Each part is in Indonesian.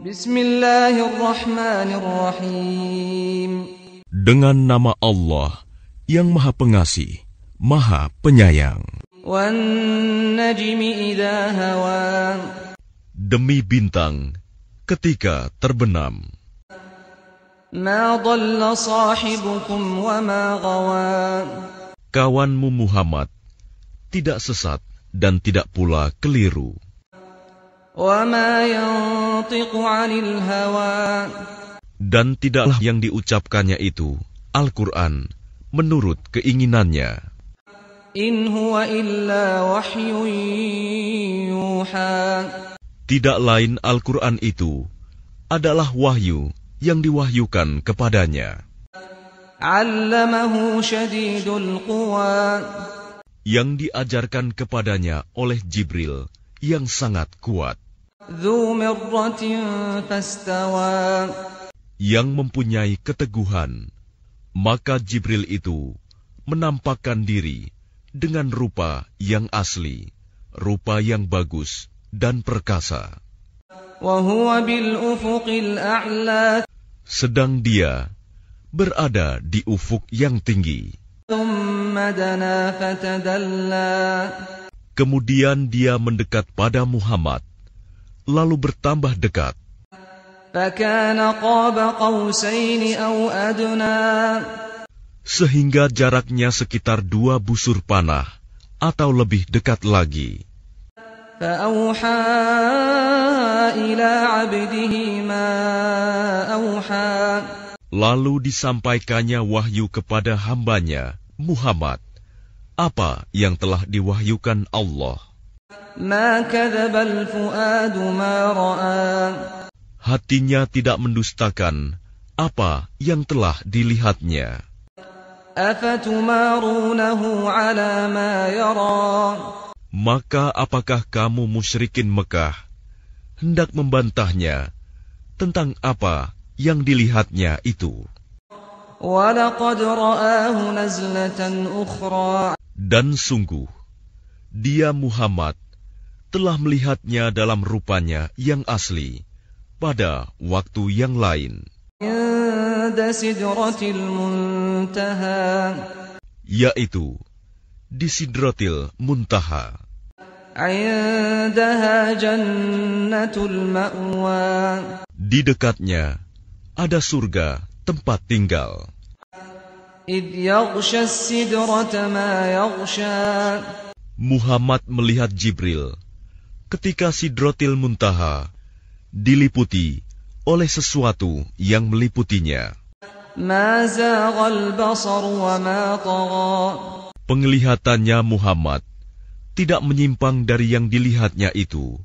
Bismillahirrahmanirrahim. Dengan nama Allah yang Maha Pengasih, Maha Penyayang. Demi bintang ketika terbenam. Kawanmu Muhammad tidak sesat dan tidak pula keliru. Dan tidaklah yang diucapkannya itu, Al-Quran, menurut keinginannya. Tidak lain Al-Quran itu adalah wahyu yang diwahyukan kepadanya. Yang diajarkan kepadanya oleh Jibril yang sangat kuat yang mempunyai keteguhan, maka Jibril itu menampakkan diri dengan rupa yang asli, rupa yang bagus dan perkasa. Sedang dia berada di ufuk yang tinggi. Kemudian dia mendekat pada Muhammad lalu bertambah dekat. Sehingga jaraknya sekitar dua busur panah atau lebih dekat lagi. Lalu disampaikannya wahyu kepada hambanya, Muhammad, apa yang telah diwahyukan Allah. Hatinya tidak mendustakan apa yang telah dilihatnya. Maka apakah kamu musyrikin Mekah hendak membantahnya tentang apa yang dilihatnya itu? Dan sungguh, dia Muhammad telah melihatnya dalam rupanya yang asli pada waktu yang lain. Yaitu di Sidratil Muntaha. Di dekatnya ada surga tempat tinggal. Muhammad melihat Jibril ketika Sidrotil Muntaha diliputi oleh sesuatu yang meliputinya. Penglihatannya Muhammad tidak menyimpang dari yang dilihatnya itu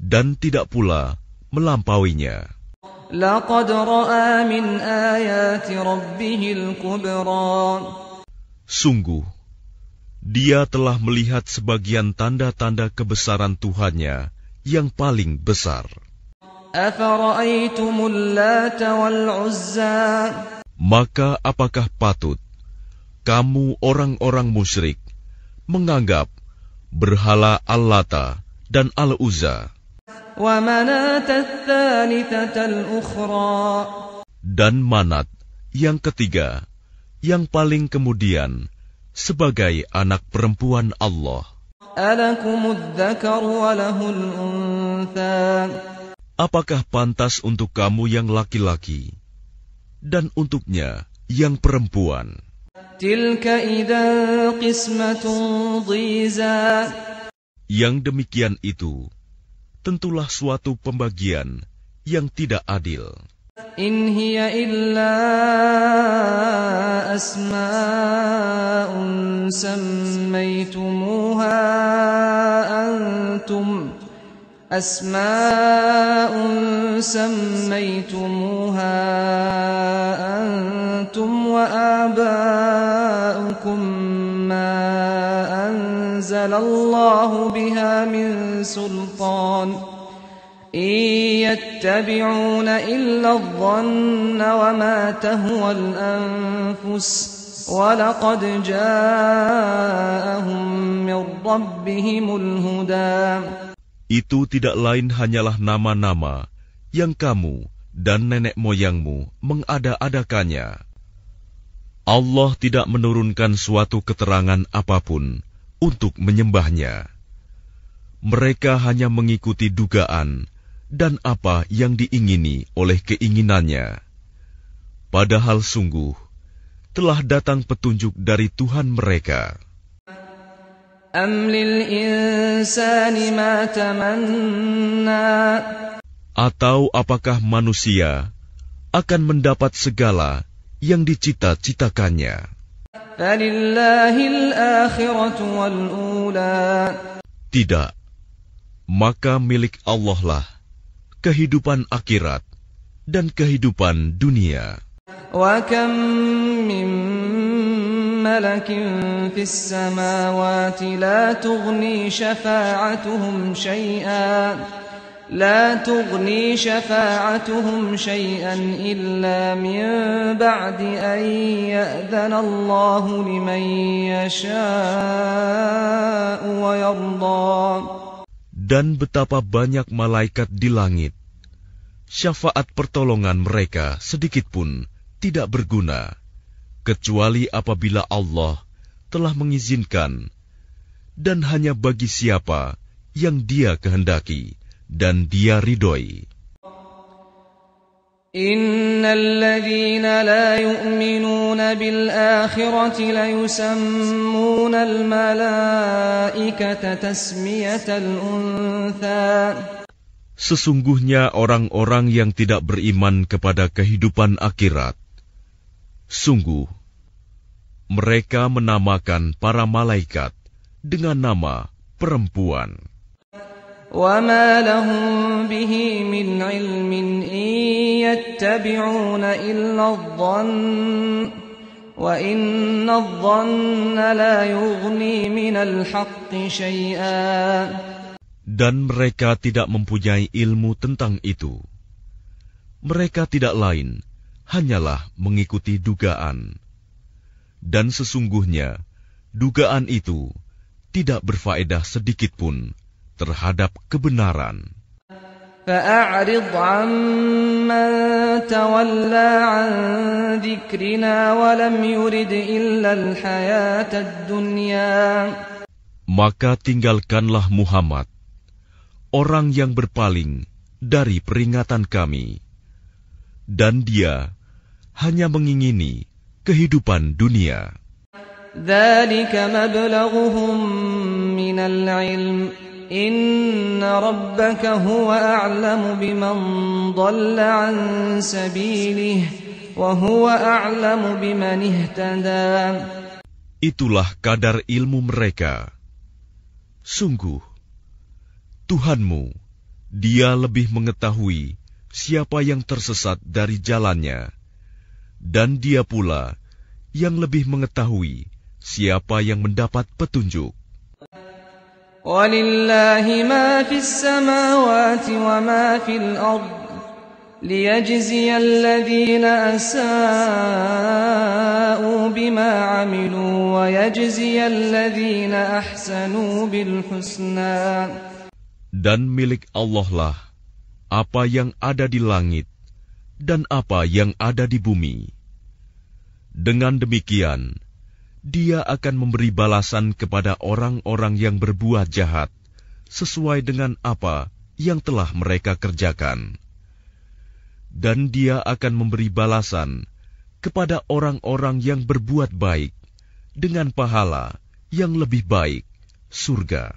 dan tidak pula melampauinya. Sungguh, dia telah melihat sebagian tanda-tanda kebesaran Tuhannya yang paling besar. Maka apakah patut kamu orang-orang musyrik menganggap berhala Allata dan Al-Uzza dan manat yang ketiga yang paling kemudian sebagai anak perempuan Allah. Apakah pantas untuk kamu yang laki-laki dan untuknya yang perempuan? Yang demikian itu tentulah suatu pembagian yang tidak adil. إن هي إلا أسماء سميتموها أنتم أسماء سميتموها أنتم وآباؤكم ما أنزل الله بها من سلطان ۖ Itu tidak lain hanyalah nama-nama yang kamu dan nenek moyangmu mengada-adakannya. Allah tidak menurunkan suatu keterangan apapun untuk menyembahnya. Mereka hanya mengikuti dugaan dan apa yang diingini oleh keinginannya. Padahal sungguh telah datang petunjuk dari Tuhan mereka. Atau apakah manusia akan mendapat segala yang dicita-citakannya? Tidak, maka milik Allah lah kehidupan akhirat, dan kehidupan dunia. وكم من ملك في السماوات لا تغني شفاعتهم شيئا لا تغني شفاعتهم شيئا إلا من بعد أن يأذن الله لمن يشاء ويرضى dan betapa banyak malaikat di langit. Syafaat pertolongan mereka sedikit pun tidak berguna, kecuali apabila Allah telah mengizinkan, dan hanya bagi siapa yang Dia kehendaki dan Dia ridhoi. إن الذين لا يؤمنون بالآخرة ليسمون الملائكة تسمية الأنثى Sesungguhnya orang-orang yang tidak beriman kepada kehidupan akhirat, sungguh mereka menamakan para malaikat dengan nama perempuan. وَمَا بِهِ مِنْ عِلْمٍ إِنْ يتبعون إلا الظن وإن الظن لا يغني من الحق شيئا Dan mereka tidak mempunyai ilmu tentang itu. Mereka tidak lain, hanyalah mengikuti dugaan. Dan sesungguhnya, dugaan itu tidak berfaedah sedikitpun terhadap kebenaran. Maka tinggalkanlah Muhammad, orang yang berpaling dari peringatan kami. Dan dia hanya mengingini kehidupan dunia. إِنَّ رَبَّكَ هُوَ أَعْلَمُ بِمَنْ ضَلَّ عَنْ سَبِيلِهِ وَهُوَ أَعْلَمُ بِمَنْ Itulah kadar ilmu mereka. Sungguh, Tuhanmu, Dia lebih mengetahui siapa yang tersesat dari jalannya, dan Dia pula yang lebih mengetahui siapa yang mendapat petunjuk. وَلِلَّهِ مَا فِي السَّمَاوَاتِ وَمَا فِي الْأَرْضِ لِيَجْزِيَ الَّذِينَ أَسَاءُوا بِمَا عَمِلُوا وَيَجْزِيَ الَّذِينَ أَحْسَنُوا بالحسنى Dan milik Allah lah apa yang ada di langit dan apa yang ada di bumi. Dengan demikian, dia akan memberi balasan kepada orang-orang yang berbuat jahat sesuai dengan apa yang telah mereka kerjakan, dan Dia akan memberi balasan kepada orang-orang yang berbuat baik dengan pahala yang lebih baik, surga.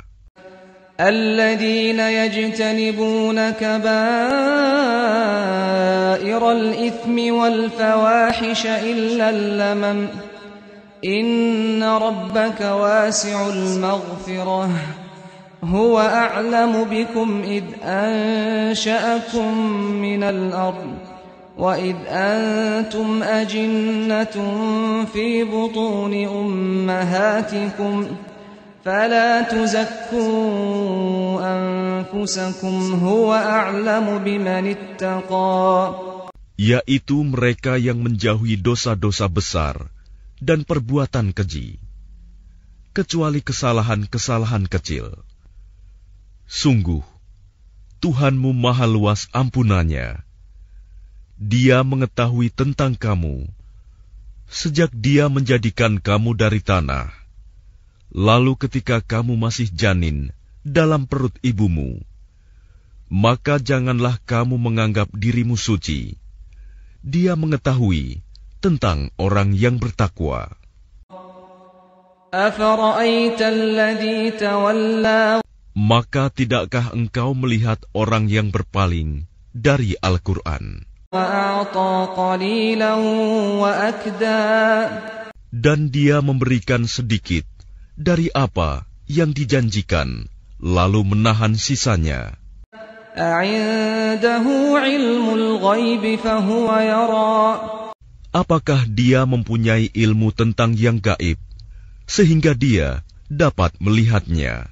الذين يجتنبون كبائر الإثم والفواحش إلا اللمم إن ربك واسع المغفرة هو أعلم بكم إذ أنشأكم من الأرض وإذ أنتم أجنة في بطون أمهاتكم فلا تزكوا أنفسكم هو أعلم بمن اتقى yaitu mereka yang menjauhi dosa-dosa besar dan perbuatan keji, kecuali kesalahan-kesalahan kecil. Sungguh, Tuhanmu maha luas ampunannya. Dia mengetahui tentang kamu, sejak dia menjadikan kamu dari tanah. Lalu ketika kamu masih janin dalam perut ibumu, maka janganlah kamu menganggap dirimu suci. Dia mengetahui tentang orang yang bertakwa. Maka tidakkah engkau melihat orang yang berpaling dari Al-Quran? Dan dia memberikan sedikit dari apa yang dijanjikan, lalu menahan sisanya apakah dia mempunyai ilmu tentang yang gaib sehingga dia dapat melihatnya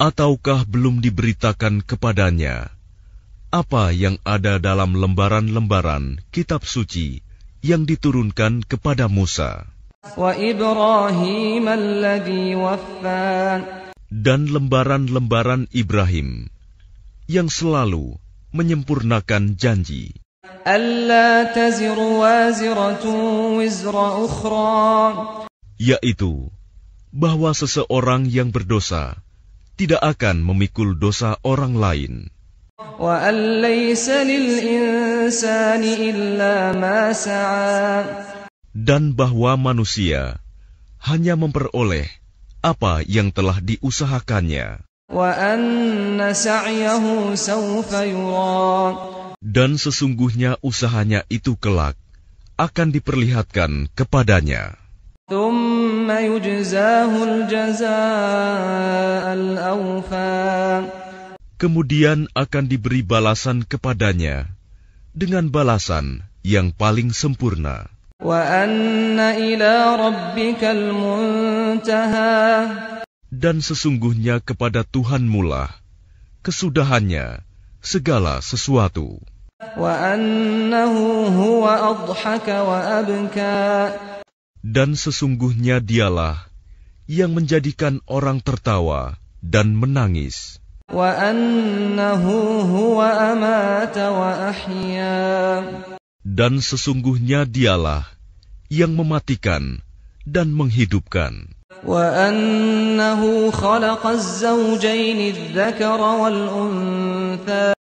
ataukah belum diberitakan kepadanya apa yang ada dalam lembaran-lembaran kitab suci yang diturunkan kepada Musa dan lembaran-lembaran Ibrahim yang selalu menyempurnakan janji. Yaitu bahwa seseorang yang berdosa tidak akan memikul dosa orang lain. Dan bahwa manusia hanya memperoleh apa yang telah diusahakannya. Dan sesungguhnya usahanya itu kelak akan diperlihatkan kepadanya. Kemudian akan diberi balasan kepadanya dengan balasan yang paling sempurna dan sesungguhnya kepada Tuhan mula kesudahannya segala sesuatu. Dan sesungguhnya dialah yang menjadikan orang tertawa dan menangis. Dan sesungguhnya dialah yang mematikan dan menghidupkan.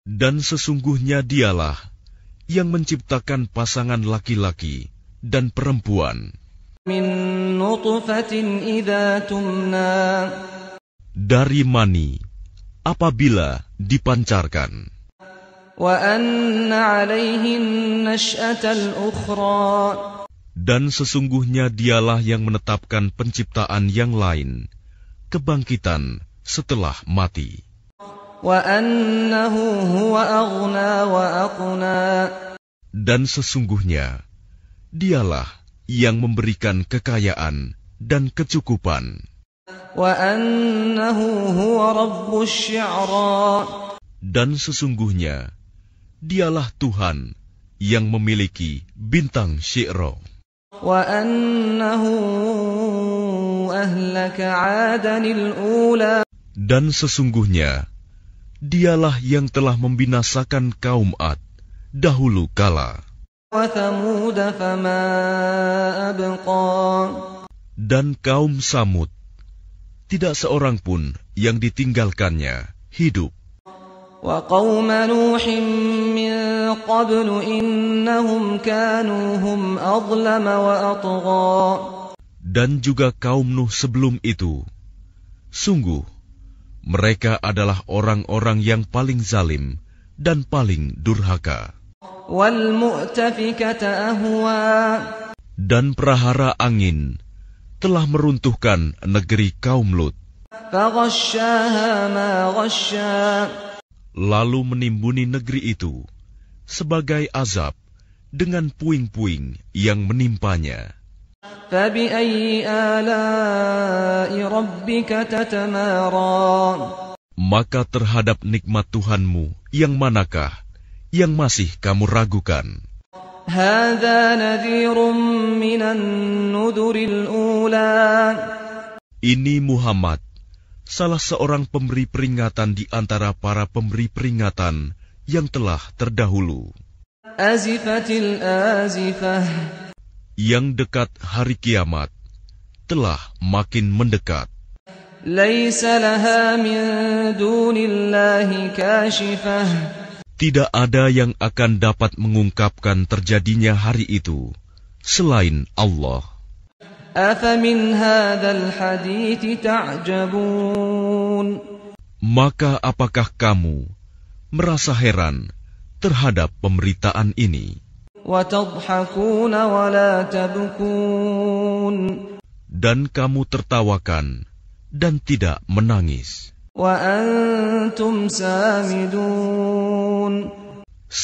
Dan sesungguhnya dialah yang menciptakan pasangan laki-laki dan perempuan. Dari mani apabila dipancarkan dan sesungguhnya Dialah yang menetapkan penciptaan yang lain, kebangkitan setelah mati. Dan sesungguhnya Dialah yang memberikan kekayaan dan kecukupan. Dan sesungguhnya Dialah Tuhan yang memiliki bintang Syi'ro. Dan sesungguhnya, dialah yang telah membinasakan kaum Ad dahulu kala. Dan kaum Samud, tidak seorang pun yang ditinggalkannya hidup. وقوم نوح من قبل إنهم كانوا هم أظلم وأطغى Dan juga kaum Nuh sebelum itu. Sungguh, mereka adalah orang-orang yang paling zalim dan paling durhaka. Dan perahara angin telah meruntuhkan negeri kaum Lut lalu menimbuni negeri itu sebagai azab dengan puing-puing yang menimpanya. Maka terhadap nikmat Tuhanmu yang manakah yang masih kamu ragukan? Ini Muhammad salah seorang pemberi peringatan di antara para pemberi peringatan yang telah terdahulu. Yang dekat hari kiamat telah makin mendekat. Tidak ada yang akan dapat mengungkapkan terjadinya hari itu selain Allah. Maka apakah kamu merasa heran terhadap pemberitaan ini? Dan kamu tertawakan dan tidak menangis.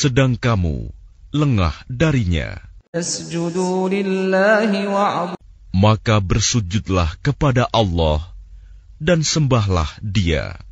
Sedang kamu lengah darinya maka bersujudlah kepada Allah dan sembahlah Dia.